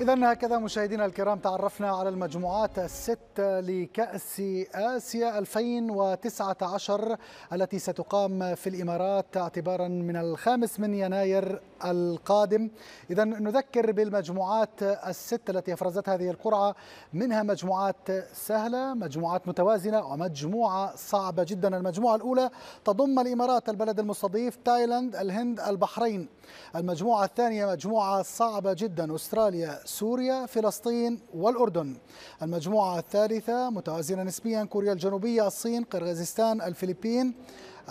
إذا هكذا مشاهدينا الكرام تعرفنا على المجموعات الستة لكأس آسيا 2019 التي ستقام في الإمارات اعتبارا من الخامس من يناير القادم إذا نذكر بالمجموعات الستة التي أفرزتها هذه القرعة منها مجموعات سهلة مجموعات متوازنة ومجموعة صعبة جدا المجموعة الأولى تضم الإمارات البلد المستضيف تايلاند الهند البحرين المجموعة الثانية مجموعة صعبة جدا أستراليا سوريا فلسطين والأردن المجموعة الثالثة متوازنة نسبيا كوريا الجنوبية الصين قرغيزستان الفلبين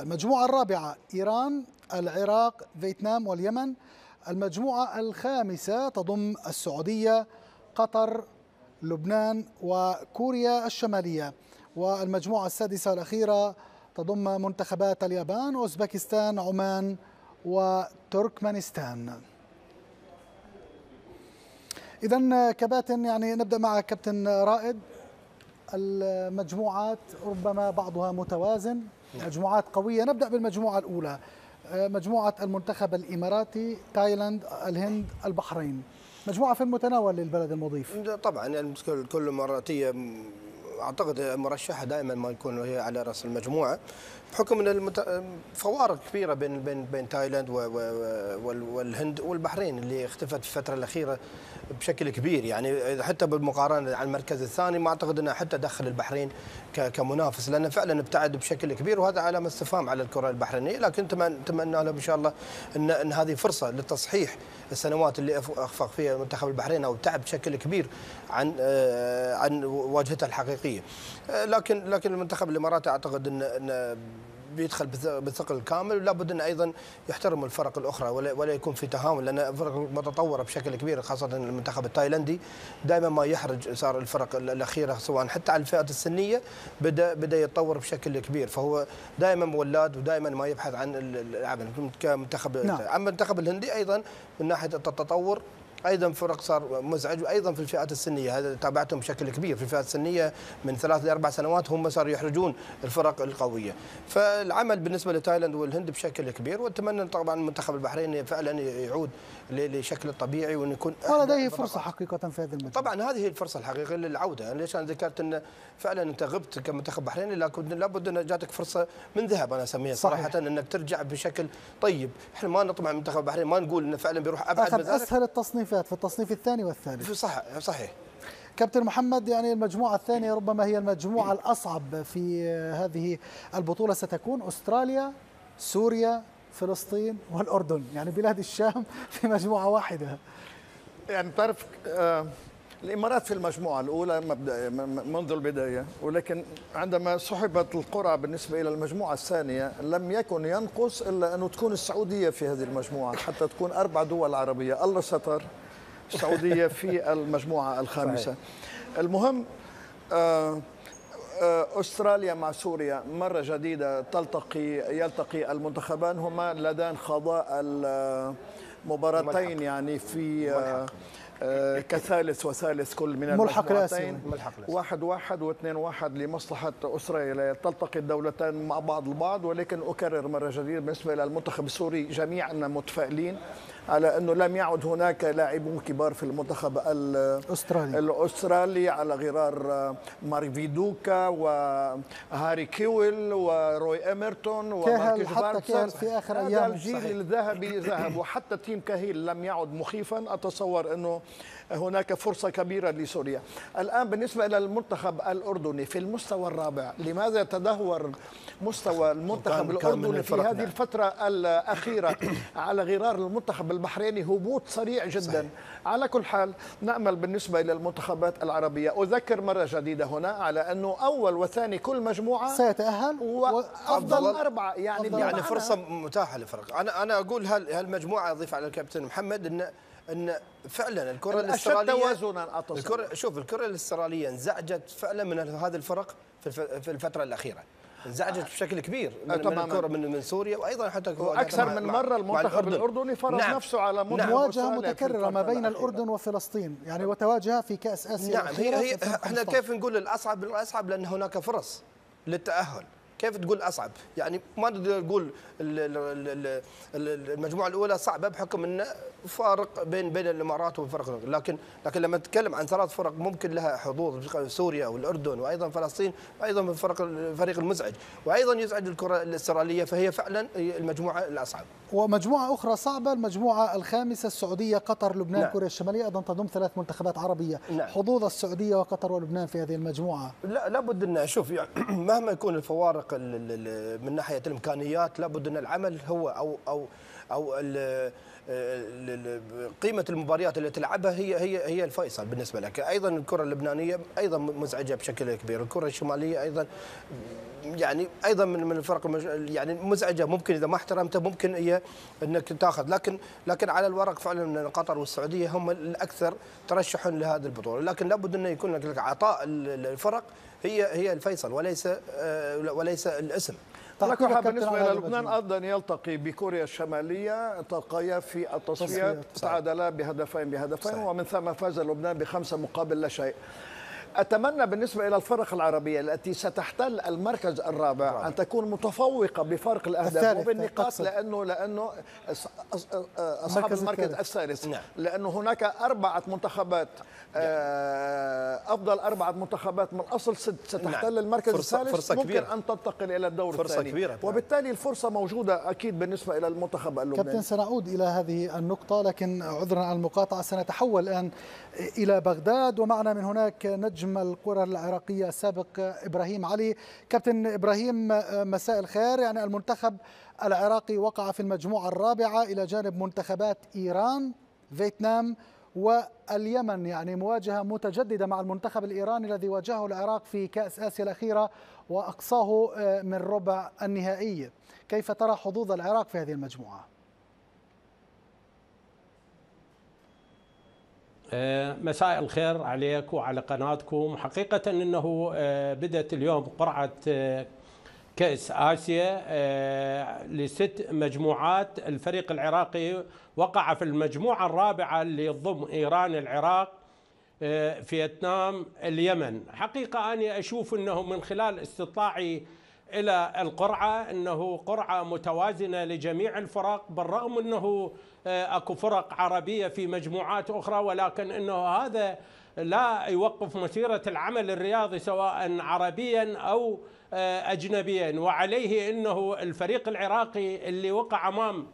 المجموعة الرابعة إيران العراق فيتنام واليمن المجموعة الخامسة تضم السعودية قطر لبنان وكوريا الشمالية والمجموعة السادسة الأخيرة تضم منتخبات اليابان أوزبكستان عمان وتركمانستان اذا آه، كباتن يعني نبدا مع كابتن رائد المجموعات ربما بعضها متوازن مجموعات قويه نبدا بالمجموعه الاولى آه، مجموعه المنتخب الاماراتي تايلاند الهند البحرين مجموعه في المتناول للبلد المضيف طبعا المشكله كل اماراتيه اعتقد مرشحه دائما ما يكون هي على راس المجموعه بحكم ان المت... فوارق كبيره بين بين بين تايلاند و... و... والهند والبحرين اللي اختفت في الفتره الاخيره بشكل كبير يعني حتى بالمقارنه على المركز الثاني ما اعتقد انه حتى دخل البحرين ك... كمنافس لانه فعلا ابتعد بشكل كبير وهذا علامه استفهام على الكره البحرينيه لكن نتمنى لهم ان شاء الله ان, إن هذه فرصه للتصحيح السنوات اللي اخفق فيها منتخب البحرين او تعب بشكل كبير عن آه، عن واجهته الحقيقيه آه، لكن لكن المنتخب الاماراتي اعتقد ان بيدخل بثقل كامل ولا بد انه ايضا يحترم الفرق الاخرى ولا, ولا يكون في تهاون لان الفرق متطوره بشكل كبير خاصه المنتخب التايلندي دائما ما يحرج صار الفرق الاخيره سواء حتى على الفئات السنيه بدا بدا يتطور بشكل كبير فهو دائما مولاد ودائما ما يبحث عن العمل يعني كمنتخب نعم. اما المنتخب الهندي ايضا من ناحيه التطور ايضا فرق صار مزعج وايضا في الفئات السنيه هذا تابعتهم بشكل كبير في الفئات السنيه من ثلاث لاربع سنوات هم صاروا يحرجون الفرق القويه فالعمل بالنسبه لتايلاند والهند بشكل كبير واتمنى طبعا منتخب البحرين فعلا يعود لشكل طبيعي وان يكون ولديه فرصه حقيقه في هذا المجال طبعا هذه الفرصه الحقيقيه للعوده يعني ليش انا ذكرت ان فعلا انت غبت كمنتخب بحرين الا كنت لابد ان جاتك فرصه من ذهب انا اسميها صراحه انك ترجع بشكل طيب احنا ما نطمع من منتخب بحرين ما نقول انه فعلا بيروح ابعد من اسهل التصنيفات في التصنيف الثاني والثالث صح صحيح كابتن محمد يعني المجموعة الثانية ربما هي المجموعة الأصعب في هذه البطولة ستكون أستراليا سوريا فلسطين والأردن يعني بلاد الشام في مجموعة واحدة يعني تعرف آه، الامارات في المجموعه الاولى مبدئيا منذ البدايه ولكن عندما سحبت القرى بالنسبه الى المجموعه الثانيه لم يكن ينقص الا ان تكون السعوديه في هذه المجموعه حتى تكون اربع دول عربيه الله ستر السعوديه في المجموعه الخامسه المهم آه آه، استراليا مع سوريا مره جديده تلتقي يلتقي المنتخبان هما لدان خضاء المباراتين يعني في آه، آه، كثالث وثالث كل من ملحق الاسيوي ملحق واحد واحد واثنين واحد لمصلحه استراليا تلتقي الدولتان مع بعض البعض ولكن اكرر مره جديده بالنسبه للمنتخب السوري جميعنا متفائلين على انه لم يعد هناك لاعبون كبار في المنتخب الاسترالي الاسترالي على غرار آه، ماري فيدوكا وهاري كيويل وروي اميرتون وماركيش حتى في اخر ايام هذا الجيل الذهبي ذهب وحتى تيم كهيل لم يعد مخيفا اتصور انه هناك فرصه كبيره لسوريا الان بالنسبه الى المنتخب الاردني في المستوى الرابع لماذا تدهور مستوى المنتخب الاردني في هذه نعم. الفتره الاخيره على غرار المنتخب البحريني هبوط سريع جدا صحيح. على كل حال نأمل بالنسبة إلى المنتخبات العربية أذكر مرة جديدة هنا على أنه أول وثاني كل مجموعة سيتأهل وأفضل أربعة يعني أفضل يعني فرصة متاحة للفرق أنا أنا أقول هل هالمجموعة أضيف على الكابتن محمد أن ان فعلا الكره الاستراليه توازنا الكره شوف الكره الاستراليه انزعجت فعلا من هذه الفرق في الفتره الاخيره انزعجت بشكل كبير من, طبعا من الكره من, من سوريا وايضا حتى اكثر من مره المنتخب الاردني فرض نعم نفسه على نعم مواجهه متكرره ما بين الاردن وفلسطين يعني وتواجهها في كاس اسيا نعم هي هي احنا كيف نقول الاصعب الاصعب لان هناك فرص للتاهل كيف تقول اصعب؟ يعني ما نقدر نقول المجموعه الاولى صعبه بحكم ان فارق بين بين الامارات وفرق لكن لكن لما نتكلم عن ثلاث فرق ممكن لها حظوظ سوريا والاردن وايضا فلسطين وايضا فرق الفريق المزعج وايضا يزعج الكره الاستراليه فهي فعلا المجموعه الاصعب. ومجموعه اخرى صعبه المجموعه الخامسه السعوديه قطر لبنان نعم. كوريا الشماليه ايضا تضم ثلاث منتخبات عربيه نعم. حظوظ السعوديه وقطر ولبنان في هذه المجموعه. لا لابد ان شوف يعني مهما يكون الفوارق من ناحيه الامكانيات لابد ان العمل هو او او او قيمه المباريات اللي تلعبها هي هي هي الفيصل بالنسبه لك ايضا الكره اللبنانيه ايضا مزعجه بشكل كبير الكره الشماليه ايضا يعني ايضا من من الفرق يعني مزعجه ممكن اذا ما احترمته ممكن هي انك تاخذ لكن لكن على الورق فعلا قطر والسعوديه هم الاكثر ترشحا لهذه البطوله لكن لابد انه يكون لك عطاء الفرق هي هي الفيصل وليس آه، وليس الاسم الترجح بالنسبه الى لبنان ايضا يلتقي بكوريا الشماليه التقيا في التصفيات تعادلا بهدفين بهدفين صحيح. ومن ثم فاز لبنان بخمسه مقابل لا شيء أتمنى بالنسبة إلى الفرق العربية التي ستحتل المركز الرابع رابع. أن تكون متفوقة بفارق الأهداف وبالنقاط لأنه لأنه أصحاب المركز الثالث نعم. لأنه هناك أربعة منتخبات آه، أفضل أربعة منتخبات من أصل ست نعم. ستحتل المركز الثالث فرصة ممكن كبيرة. أن تنتقل إلى الدور فرصة الثاني كبيرة. نعم. وبالتالي الفرصة موجودة أكيد بالنسبة إلى المنتخب اللبناني كابتن سنعود إلى هذه النقطة لكن عذرا على المقاطعة سنتحول الآن إلى بغداد ومعنا من هناك نجم نجم الكرة العراقية السابق إبراهيم علي كابتن إبراهيم آه، مساء الخير يعني المنتخب العراقي وقع في المجموعة الرابعة إلى جانب منتخبات إيران فيتنام واليمن يعني مواجهة متجددة مع المنتخب الإيراني الذي واجهه العراق في كأس آسيا الأخيرة وأقصاه آه، من ربع النهائي كيف ترى حظوظ العراق في هذه المجموعة؟ آه، مساء الخير عليك وعلى قناتكم حقيقة أنه آه، بدأت اليوم قرعة آه، كأس آسيا لست مجموعات الفريق العراقي وقع في المجموعة الرابعة اللي ضم إيران العراق فيتنام اليمن حقيقة أنا أشوف أنه من خلال استطلاعي الى القرعه انه قرعه متوازنه لجميع الفرق بالرغم انه آه، اكو فرق عربيه في مجموعات اخرى ولكن انه هذا لا يوقف مسيره العمل الرياضي سواء عربيا او آه، اجنبيا وعليه انه الفريق العراقي اللي وقع امام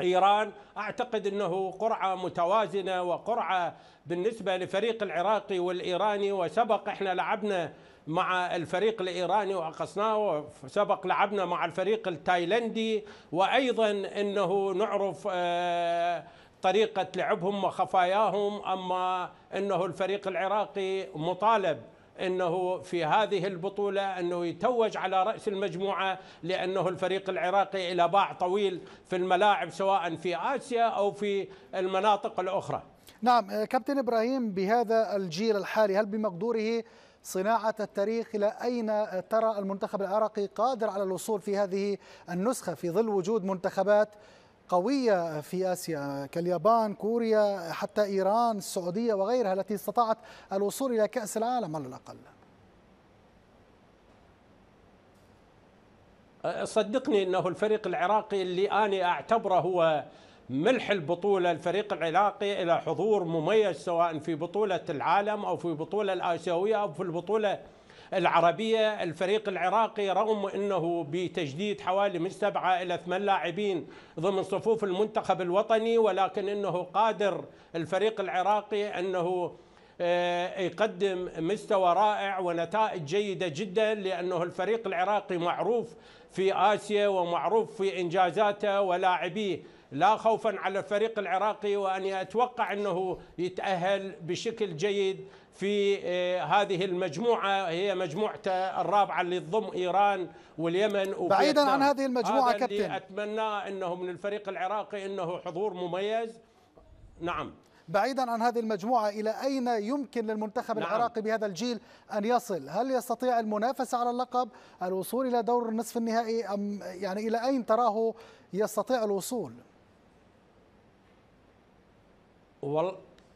ايران اعتقد انه قرعه متوازنه وقرعه بالنسبه لفريق العراقي والايراني وسبق احنا لعبنا مع الفريق الايراني وأقصناه وسبق لعبنا مع الفريق التايلندي وايضا انه نعرف آه، طريقه لعبهم وخفاياهم اما انه الفريق العراقي مطالب انه في هذه البطوله انه يتوج على راس المجموعه لانه الفريق العراقي الى باع طويل في الملاعب سواء في اسيا او في المناطق الاخرى. نعم آه، كابتن ابراهيم بهذا الجيل الحالي هل بمقدوره صناعة التاريخ إلى أين ترى المنتخب العراقي قادر على الوصول في هذه النسخة في ظل وجود منتخبات قوية في آسيا كاليابان كوريا حتى إيران السعودية وغيرها التي استطاعت الوصول إلى كأس العالم على الأقل صدقني أنه الفريق العراقي اللي أنا أعتبره هو ملح البطولة الفريق العراقي إلى حضور مميز سواء في بطولة العالم أو في بطولة الآسيوية أو في البطولة العربية الفريق العراقي رغم أنه بتجديد حوالي من سبعة إلى ثمان لاعبين ضمن صفوف المنتخب الوطني ولكن أنه قادر الفريق العراقي أنه آه، يقدم مستوى رائع ونتائج جيدة جدا لأنه الفريق العراقي معروف في آسيا ومعروف في إنجازاته ولاعبيه لا خوفا على الفريق العراقي واني اتوقع انه يتاهل بشكل جيد في آه، هذه المجموعه هي مجموعته الرابعه اللي تضم ايران واليمن بعيدا عن هذه المجموعه هذا كابتن اللي أتمنى انه من الفريق العراقي انه حضور مميز نعم بعيدا عن هذه المجموعة إلى أين يمكن للمنتخب نعم. العراقي بهذا الجيل أن يصل هل يستطيع المنافسة على اللقب الوصول إلى دور النصف النهائي أم يعني إلى أين تراه يستطيع الوصول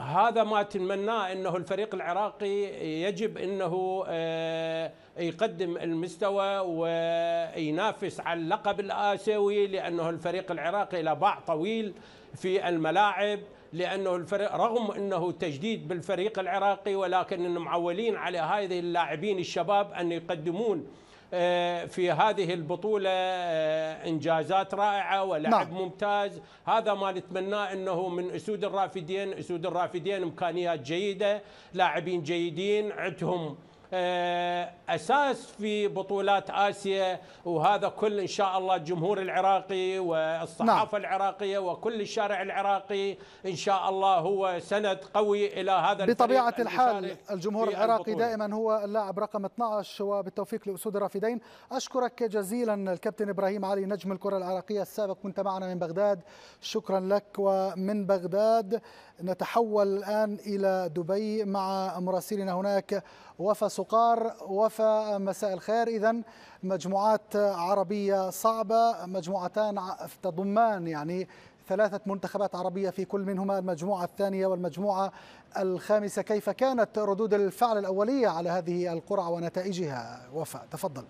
هذا ما تمناه انه الفريق العراقي يجب انه آه، يقدم المستوى وينافس على اللقب الاسيوي لانه الفريق العراقي له باع طويل في الملاعب لانه الفريق رغم انه تجديد بالفريق العراقي ولكن معولين على هذه اللاعبين الشباب ان يقدمون آه، في هذه البطولة آه، إنجازات رائعة ولعب نعم. ممتاز هذا ما نتمناه أنه من أسود الرافدين أسود الرافدين إمكانيات جيدة لاعبين جيدين عندهم آه، اساس في بطولات اسيا وهذا كل ان شاء الله الجمهور العراقي والصحافه نعم. العراقيه وكل الشارع العراقي ان شاء الله هو سند قوي الى هذا بطبيعه الحال الجمهور العراقي دائما هو اللاعب رقم 12 وبالتوفيق لاسود الرافدين اشكرك جزيلا الكابتن ابراهيم علي نجم الكره العراقيه السابق كنت معنا من بغداد شكرا لك ومن بغداد نتحول الان الى دبي مع مراسلنا هناك وفاء سقار وفاء مساء الخير إذا مجموعات عربية صعبة مجموعتان تضمان يعني ثلاثة منتخبات عربية في كل منهما المجموعة الثانية والمجموعة الخامسة كيف كانت ردود الفعل الأولية على هذه القرعة ونتائجها وفاء تفضل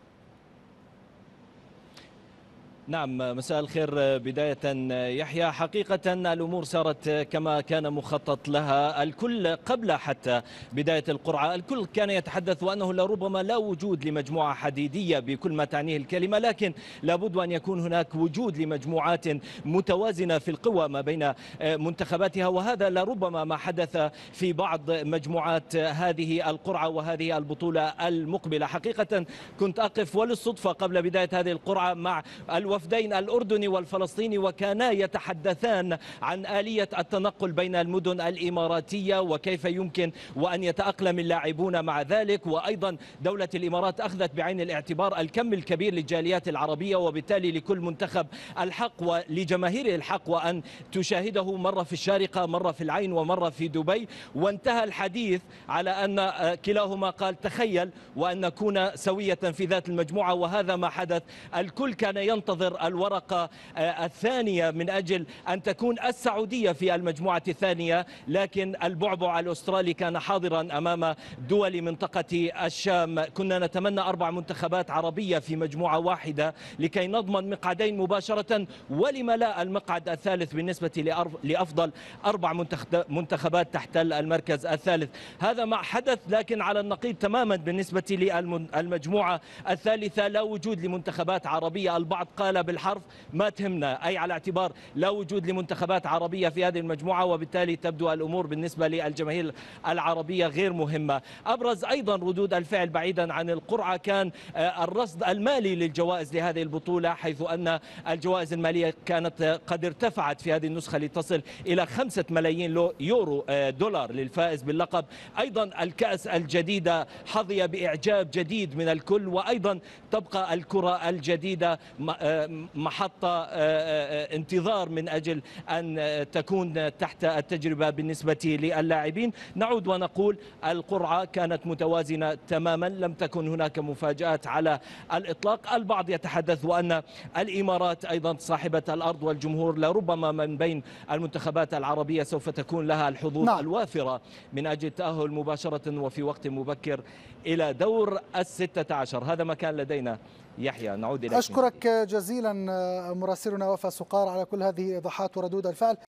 نعم مساء الخير بداية يحيى حقيقة الأمور سارت كما كان مخطط لها الكل قبل حتى بداية القرعة الكل كان يتحدث وأنه لربما لا وجود لمجموعة حديدية بكل ما تعنيه الكلمة لكن لابد أن يكون هناك وجود لمجموعات متوازنة في القوى ما بين منتخباتها وهذا لربما ما حدث في بعض مجموعات هذه القرعة وهذه البطولة المقبلة حقيقة كنت أقف وللصدفة قبل بداية هذه القرعة مع الوفاة الوفدين الأردني والفلسطيني وكانا يتحدثان عن آلية التنقل بين المدن الإماراتية وكيف يمكن وأن يتأقلم اللاعبون مع ذلك وأيضا دولة الإمارات أخذت بعين الاعتبار الكم الكبير للجاليات العربية وبالتالي لكل منتخب الحق ولجماهيره الحق وأن تشاهده مرة في الشارقة مرة في العين ومرة في دبي وانتهى الحديث على أن آه، كلاهما قال تخيل وأن نكون سوية في ذات المجموعة وهذا ما حدث الكل كان ينتظر ينتظر الورقة آه، الثانية من أجل أن تكون السعودية في المجموعة الثانية لكن البعبع الأسترالي كان حاضرا أمام دول منطقة الشام كنا نتمنى أربع منتخبات عربية في مجموعة واحدة لكي نضمن مقعدين مباشرة ولم لا المقعد الثالث بالنسبة لأفضل أربع منتخبات تحت المركز الثالث هذا ما حدث لكن على النقيض تماما بالنسبة للمجموعة الثالثة لا وجود لمنتخبات عربية البعض قال الزبالة بالحرف ما تهمنا أي على اعتبار لا وجود لمنتخبات عربية في هذه المجموعة وبالتالي تبدو الأمور بالنسبة للجماهير العربية غير مهمة أبرز أيضا ردود الفعل بعيدا عن القرعة كان آه، الرصد المالي للجوائز لهذه البطولة حيث أن الجوائز المالية كانت آه، قد ارتفعت في هذه النسخة لتصل إلى خمسة ملايين يورو آه، دولار للفائز باللقب أيضا الكأس الجديدة حظي بإعجاب جديد من الكل وأيضا تبقى الكرة الجديدة محطة آه، آه، آه، انتظار من أجل أن تكون تحت التجربة بالنسبة للاعبين نعود ونقول القرعة كانت متوازنة تماما لم تكن هناك مفاجآت على الإطلاق البعض يتحدث وأن الإمارات أيضا صاحبة الأرض والجمهور لربما من بين المنتخبات العربية سوف تكون لها الحظوظ نعم. الوافرة من أجل التأهل مباشرة وفي وقت مبكر إلى دور الستة عشر هذا ما كان لدينا يحيى نعود إلى أشكرك جزيلا آه، مراسلنا وفاء سقار على كل هذه إيضاحات وردود الفعل